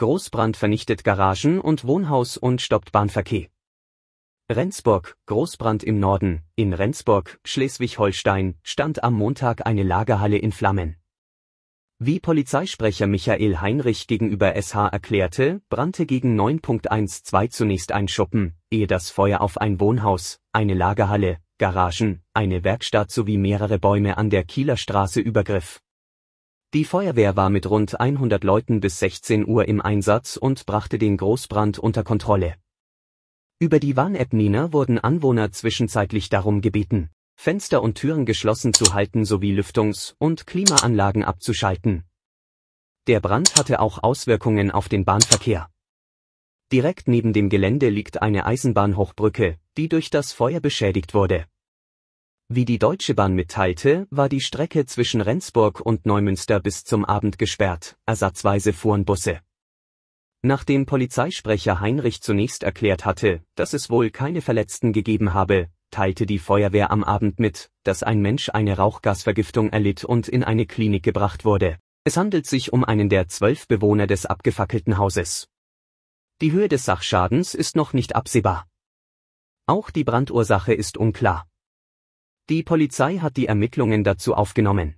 Großbrand vernichtet Garagen und Wohnhaus und stoppt Bahnverkehr. Rendsburg, Großbrand im Norden, in Rendsburg, Schleswig-Holstein, stand am Montag eine Lagerhalle in Flammen. Wie Polizeisprecher Michael Heinrich gegenüber SH erklärte, brannte gegen 9.12 zunächst ein Schuppen, ehe das Feuer auf ein Wohnhaus, eine Lagerhalle, Garagen, eine Werkstatt sowie mehrere Bäume an der Kieler Straße übergriff. Die Feuerwehr war mit rund 100 Leuten bis 16 Uhr im Einsatz und brachte den Großbrand unter Kontrolle. Über die Warn-App-Nina wurden Anwohner zwischenzeitlich darum gebeten, Fenster und Türen geschlossen zu halten sowie Lüftungs- und Klimaanlagen abzuschalten. Der Brand hatte auch Auswirkungen auf den Bahnverkehr. Direkt neben dem Gelände liegt eine Eisenbahnhochbrücke, die durch das Feuer beschädigt wurde. Wie die Deutsche Bahn mitteilte, war die Strecke zwischen Rendsburg und Neumünster bis zum Abend gesperrt, ersatzweise fuhren Busse. Nachdem Polizeisprecher Heinrich zunächst erklärt hatte, dass es wohl keine Verletzten gegeben habe, teilte die Feuerwehr am Abend mit, dass ein Mensch eine Rauchgasvergiftung erlitt und in eine Klinik gebracht wurde. Es handelt sich um einen der zwölf Bewohner des abgefackelten Hauses. Die Höhe des Sachschadens ist noch nicht absehbar. Auch die Brandursache ist unklar. Die Polizei hat die Ermittlungen dazu aufgenommen.